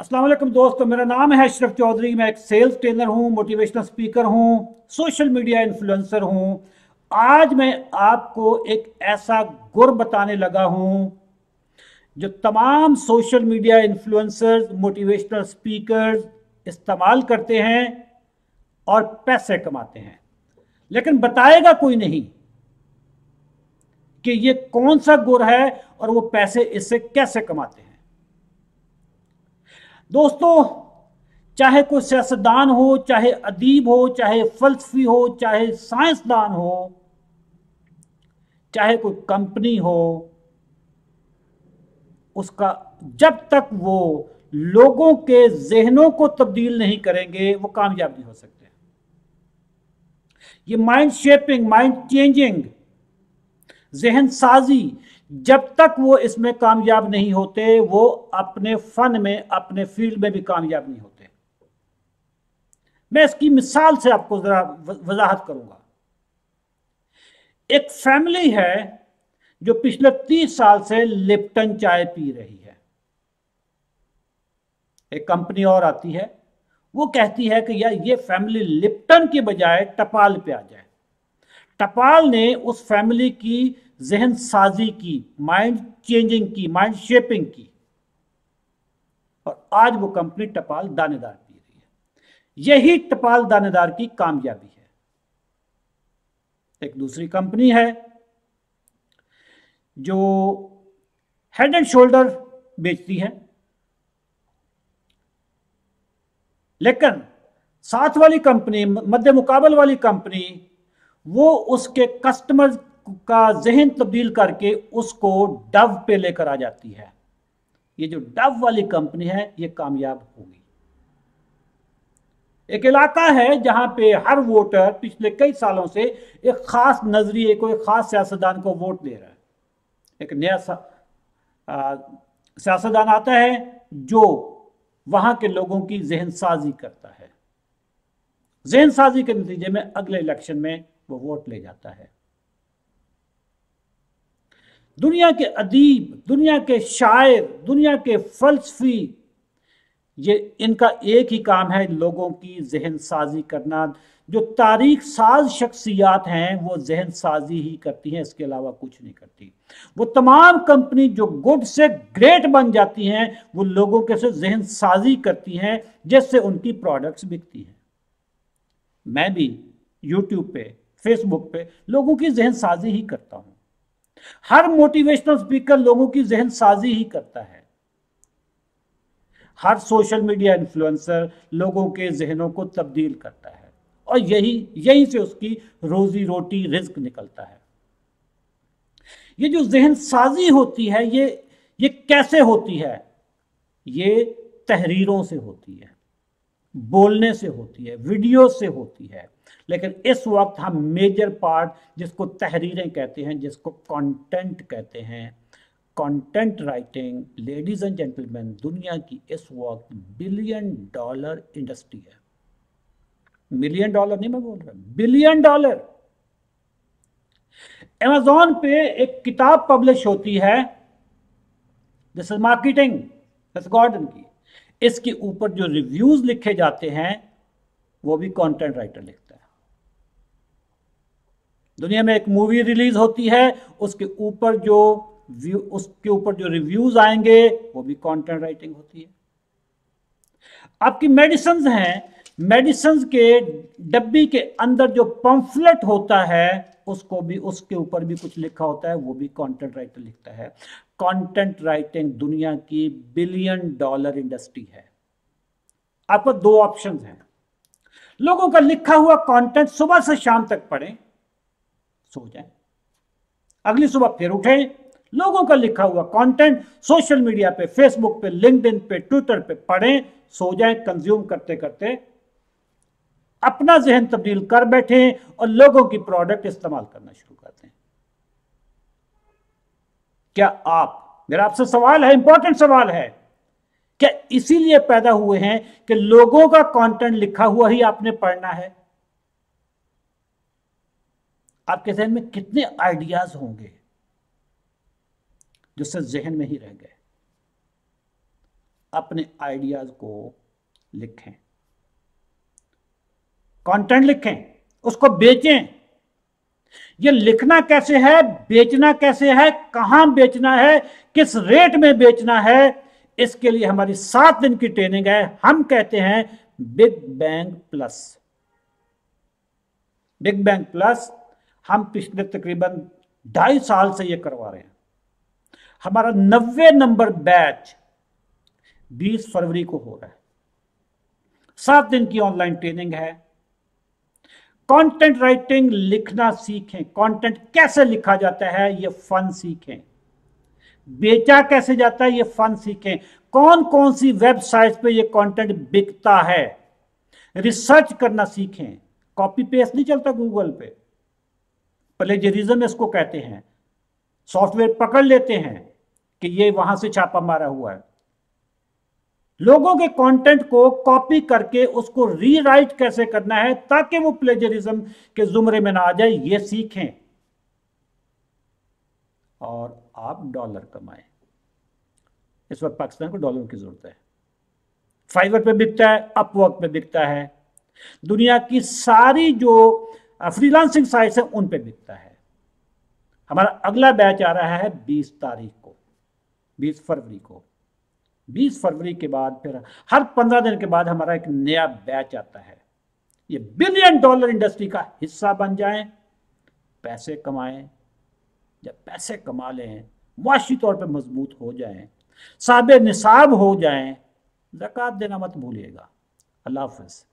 असलम दोस्तों मेरा नाम है अशरफ चौधरी मैं एक सेल्स ट्रेनर हूँ मोटिवेशनल स्पीकर हूँ सोशल मीडिया इन्फ्लुएंसर हूँ आज मैं आपको एक ऐसा गुर बताने लगा हूँ जो तमाम social media influencers motivational speakers इस्तेमाल करते हैं और पैसे कमाते हैं लेकिन बताएगा कोई नहीं कि ये कौन सा गुर है और वो पैसे इससे कैसे कमाते हैं दोस्तों चाहे कोई सियासतदान हो चाहे अदीब हो चाहे फलसफी हो चाहे साइंसदान हो चाहे कोई कंपनी हो उसका जब तक वो लोगों के जहनों को तब्दील नहीं करेंगे वो कामयाब नहीं हो सकते ये माइंड शेपिंग माइंड चेंजिंग जहन साजी जब तक वो इसमें कामयाब नहीं होते वो अपने फन में अपने फील्ड में भी कामयाब नहीं होते मैं इसकी मिसाल से आपको जरा वजाहत करूंगा एक फैमिली है जो पिछले तीस साल से लिप्टन चाय पी रही है एक कंपनी और आती है वो कहती है कि यार ये फैमिली लिप्टन के बजाय टपाल पे आ जाए टपाल ने उस फैमिली की जहन साजी की माइंड चेंजिंग की माइंड शेपिंग की और आज वो कंपनी टपाल दानेदार पी रही है यही टपाल दानेदार की कामयाबी है एक दूसरी कंपनी है जो हेड एंड शोल्डर बेचती है लेकिन साथ वाली कंपनी मध्य मुकाबल वाली कंपनी वो उसके कस्टमर का जहन तब्दील करके उसको डव पे लेकर आ जाती है ये जो डव वाली कंपनी है ये कामयाब होगी एक इलाका है जहां पे हर वोटर पिछले कई सालों से एक खास नजरिए को एक खास सियासतदान को वोट दे रहा है एक नया सियासतदान आता है जो वहां के लोगों की जहन साजी करता है जहन साजी के नतीजे में अगले इलेक्शन में वो वोट ले जाता है दुनिया के अदीब दुनिया के शायर दुनिया के फलसफी ये इनका एक ही काम है लोगों की जहन साजी करना जो तारीख साज शख्सियात हैं वो जहन साजी ही करती हैं इसके अलावा कुछ नहीं करती वो तमाम कंपनी जो गुड से ग्रेट बन जाती हैं वो लोगों के से जहन साजी करती हैं जिससे उनकी प्रोडक्ट्स बिकती हैं मैं भी यूट्यूब पे फेसबुक पे लोगों की जहन साजी ही करता हूं हर मोटिवेशनल स्पीकर लोगों की जहन साजी ही करता है हर सोशल मीडिया इन्फ्लुएंसर लोगों के जहनों को तब्दील करता है और यही यही से उसकी रोजी रोटी रिस्क निकलता है ये जो जहन साजी होती है ये ये कैसे होती है ये तहरीरों से होती है बोलने से होती है वीडियो से होती है लेकिन इस वक्त हम मेजर पार्ट जिसको तहरीरें कहते हैं जिसको कंटेंट कहते हैं content writing ladies and gentlemen दुनिया की इस वक्त बिलियन डॉलर इंडस्ट्री है मिलियन डॉलर नहीं मैं बोल रहा बिलियन डॉलर एमेजॉन पे एक किताब पब्लिश होती है दिस इज मार्केटिंग गॉर्डन की इसके ऊपर जो रिव्यूज लिखे जाते हैं वो भी कंटेंट राइटर लिखता है दुनिया में एक मूवी रिलीज होती है उसके ऊपर जो उसके ऊपर जो रिव्यूज आएंगे वो भी कंटेंट राइटिंग होती है आपकी मेडिसन हैं मेडिसन के डब्बी के अंदर जो पंफलेट होता है उसको भी उसके ऊपर भी कुछ लिखा होता है वो भी कंटेंट राइटर लिखता है कंटेंट राइटिंग दुनिया की बिलियन डॉलर इंडस्ट्री है आपको दो ऑप्शन हैं लोगों का लिखा हुआ कंटेंट सुबह से शाम तक पढ़ें सो जाए अगली सुबह फिर उठें लोगों का लिखा हुआ कंटेंट सोशल मीडिया पे फेसबुक पे लिंक पे ट्विटर पे पढ़ें सो जाए कंज्यूम करते करते अपना जहन तब्दील कर बैठे और लोगों की प्रोडक्ट इस्तेमाल करना शुरू कर दें क्या आप मेरा आपसे सवाल है इंपॉर्टेंट सवाल है क्या इसीलिए पैदा हुए हैं कि लोगों का कंटेंट लिखा हुआ ही आपने पढ़ना है आपके जहन में कितने आइडियाज होंगे जो सिर्फ जहन में ही रह गए अपने आइडियाज को लिखें कंटेंट लिखें उसको बेचें ये लिखना कैसे है बेचना कैसे है कहां बेचना है किस रेट में बेचना है इसके लिए हमारी सात दिन की ट्रेनिंग है हम कहते हैं big bang plus big bang plus हम पिछले तकरीबन ढाई साल से ये करवा रहे हैं हमारा नब्बे नंबर बैच 20 फरवरी को हो रहा है सात दिन की ऑनलाइन ट्रेनिंग है कंटेंट राइटिंग लिखना सीखें कंटेंट कैसे लिखा जाता है ये फन सीखें बेचा कैसे जाता है ये फन सीखें कौन कौन सी वेबसाइट पे ये कंटेंट बिकता है रिसर्च करना सीखें कॉपी पेस्ट नहीं चलता गूगल पे प्लेजरिज्म इसको कहते हैं सॉफ्टवेयर पकड़ लेते हैं कि ये वहां से छापा मारा हुआ है लोगों के कंटेंट को कॉपी करके उसको रीराइट कैसे करना है ताकि वो प्लेजरिज्म के जुमरे में ना आ जाए ये सीखें और आप डॉलर कमाएं इस वक्त पाकिस्तान को डॉलर की जरूरत है फाइबर पे बिकता है अपवर्क पे बिकता है दुनिया की सारी जो फ्रीलांसिंग साइट्स हैं उन पे बिकता है हमारा अगला बैच आ रहा है 20 तारीख को 20 फरवरी को बीस फरवरी के बाद फिर हर पंद्रह दिन के बाद हमारा एक नया बैच आता है ये बिलियन डॉलर इंडस्ट्री का हिस्सा बन जाए पैसे कमाएं जब पैसे कमा लें मुआशी तौर पर मजबूत हो जाएं साब निसाब हो जाएं जक़ात देना मत भूलिएगा अल्लाह हाफिज